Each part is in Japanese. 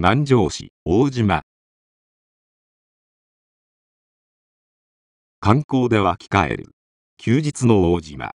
南城市大島観光では着替える休日の大島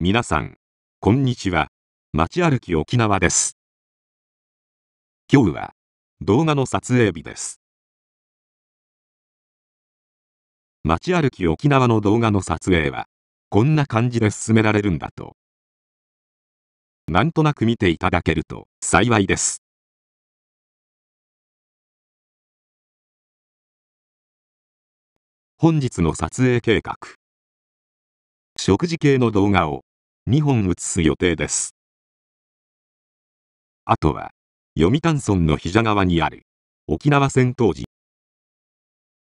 皆さんこんにちは街歩き沖縄です今日は動画の撮影日です街歩き沖縄の動画の撮影は、こんな感じで進められるんだと。なんとなく見ていただけると幸いです。本日の撮影計画。食事系の動画を2本映す予定です。あとは、読谷村の膝側にある沖縄戦当時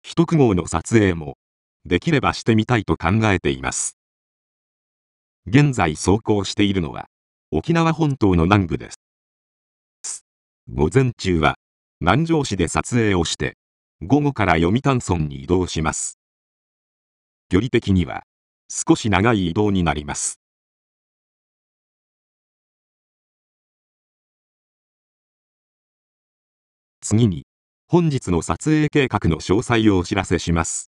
一区号の撮影も、できればしてみたいと考えています。現在走行しているのは、沖縄本島の南部です。午前中は、南城市で撮影をして、午後から読谷村に移動します。距離的には、少し長い移動になります。次に、本日の撮影計画の詳細をお知らせします。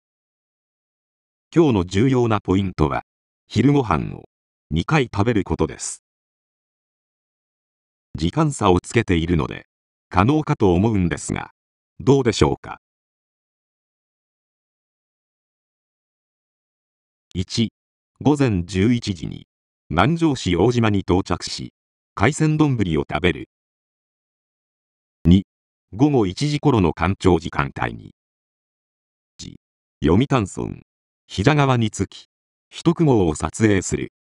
今日の重要なポイントは、昼ご飯を2回食べることです。時間差をつけているので、可能かと思うんですが、どうでしょうか。1、午前11時に、南城市大島に到着し、海鮮丼を食べる。2、午後1時頃の干潮時間帯に。時、読谷村、膝川につき、一雲を撮影する。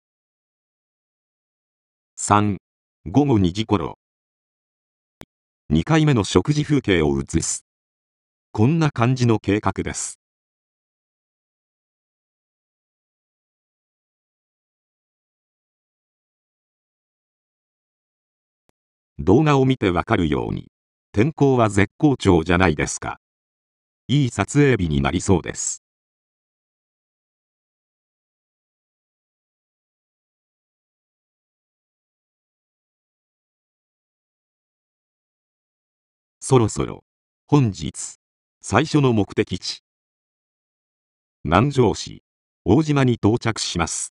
3、午後2時頃。2回目の食事風景を映す。こんな感じの計画です。動画を見てわかるように。天候は絶好調じゃないですか。いい撮影日になりそうです。そろそろ、本日、最初の目的地。南城市、大島に到着します。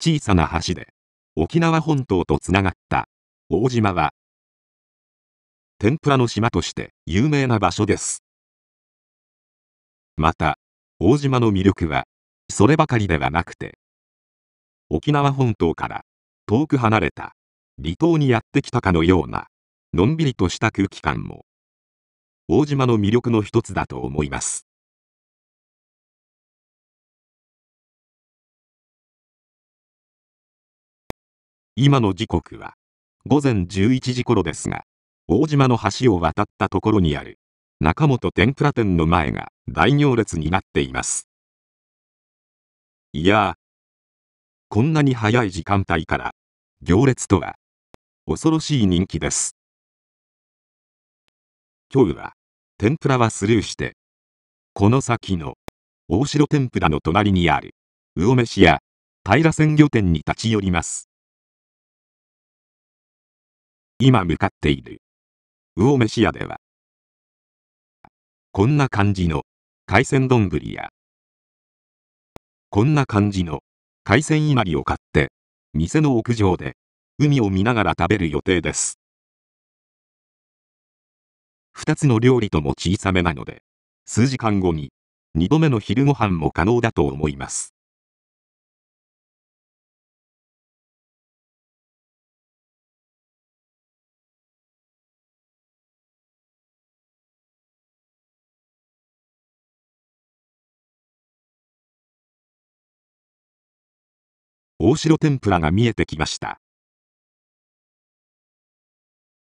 小さな橋で、沖縄本島とつながった大島は天ぷらの島として有名な場所ですまた大島の魅力はそればかりではなくて沖縄本島から遠く離れた離島にやってきたかのようなのんびりとした空気感も大島の魅力の一つだと思います今の時刻は午前11時頃ですが、大島の橋を渡ったところにある中本天ぷら店の前が大行列になっています。いやこんなに早い時間帯から行列とは恐ろしい人気です。今日は天ぷらはスルーして、この先の大城天ぷらの隣にある魚飯や平鮮魚店に立ち寄ります。今向かっている魚飯屋ではこんな感じの海鮮丼やこんな感じの海鮮いなりを買って店の屋上で海を見ながら食べる予定です2つの料理とも小さめなので数時間後に2度目の昼ご飯も可能だと思います大城天ぷらが見えてきました。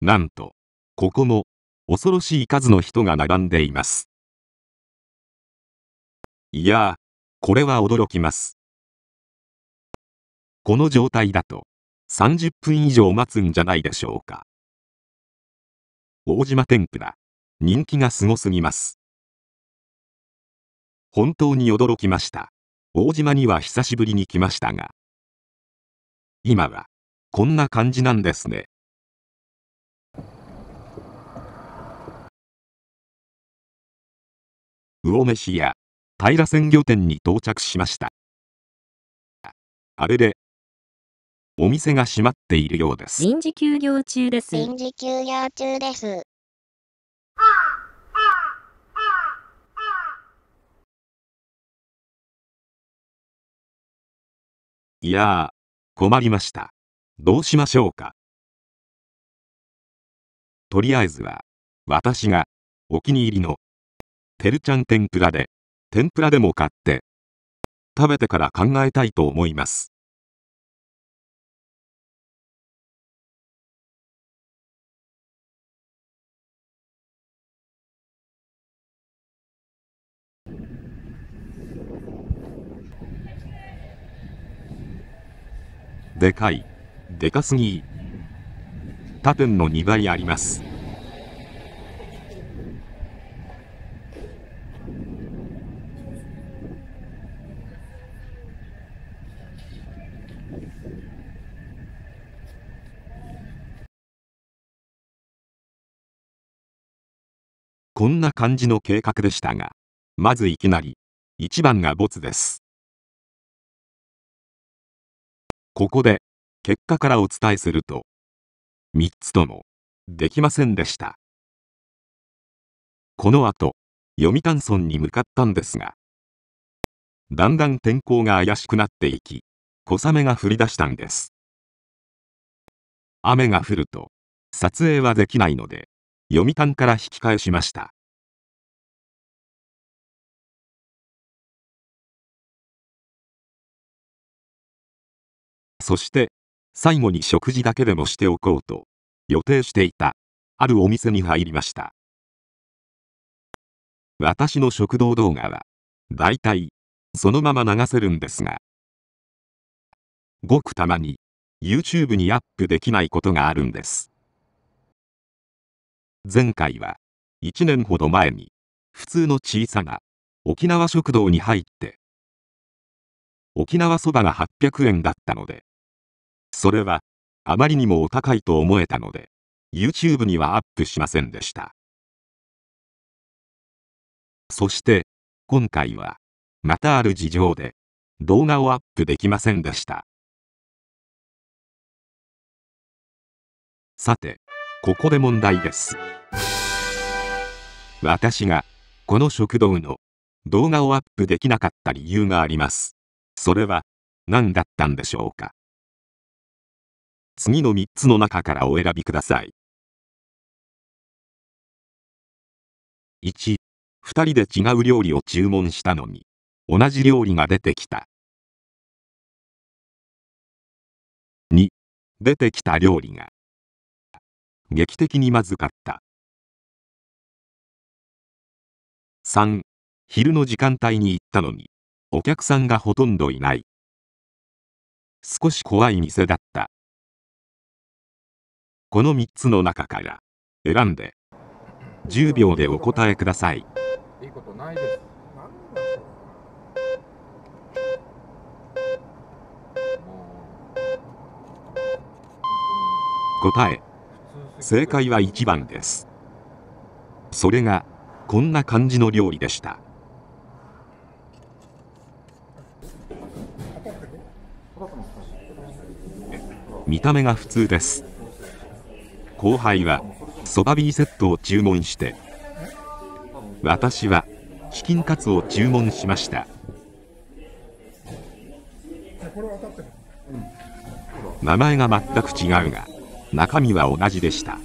なんと、ここも、恐ろしい数の人が並んでいます。いやこれは驚きます。この状態だと、30分以上待つんじゃないでしょうか。大島天ぷら、人気がすごすぎます。本当に驚きました。大島には久しぶりに来ましたが、今はこんな感じなんですね。魚飯や平鮮魚店に到着しました。あれで、お店が閉まっているようです。臨時休業中です。臨時休業中です。いや困りました。どうしましょうか。とりあえずは、私が、お気に入りの、てるちゃん天ぷらで、天ぷらでも買って、食べてから考えたいと思います。でかい。でかすぎ。他店の2倍あります。こんな感じの計画でしたが、まずいきなり、一番がボツです。ここで、結果からお伝えすると、3つとも、できませんでした。この後、読谷村に向かったんですが、だんだん天候が怪しくなっていき、小雨が降り出したんです。雨が降ると、撮影はできないので、読谷から引き返しました。そして最後に食事だけでもしておこうと予定していたあるお店に入りました私の食堂動画はだいたいそのまま流せるんですがごくたまに YouTube にアップできないことがあるんです前回は1年ほど前に普通の小さな沖縄食堂に入って沖縄そばが800円だったのでそれは、あまりにもお高いと思えたので、YouTube にはアップしませんでした。そして、今回は、またある事情で、動画をアップできませんでした。さて、ここで問題です。私が、この食堂の動画をアップできなかった理由があります。それは、何だったんでしょうか次の3つの中からお選びください。1、2人で違う料理を注文したのに、同じ料理が出てきた。2、出てきた料理が、劇的にまずかった。3、昼の時間帯に行ったのに、お客さんがほとんどいない。少し怖い店だった。この3つの中から選んで10秒でお答えくださいいいことないです答え正解は1番ですそれがこんな感じの料理でした見た目が普通です後輩はそばーセットを注文して私はチキンカツを注文しました名前が全く違うが中身は同じでした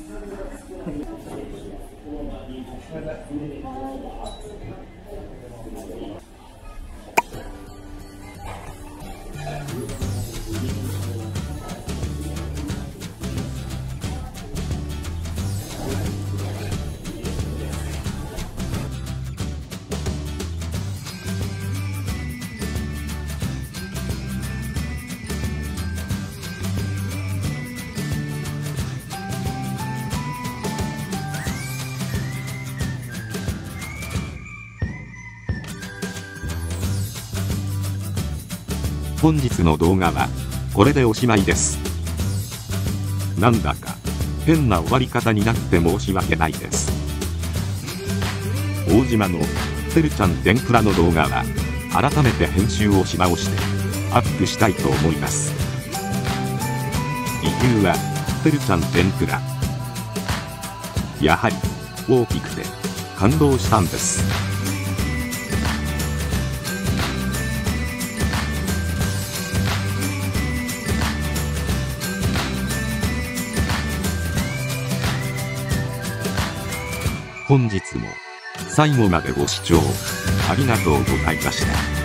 本日の動画は、これでおしまいです。なんだか、変な終わり方になって申し訳ないです。大島の、てるちゃん天ぷらの動画は、改めて編集をし直して、アップしたいと思います。理由は、てるちゃん天ぷら。やはり、大きくて、感動したんです。本日も最後までご視聴ありがとうございました。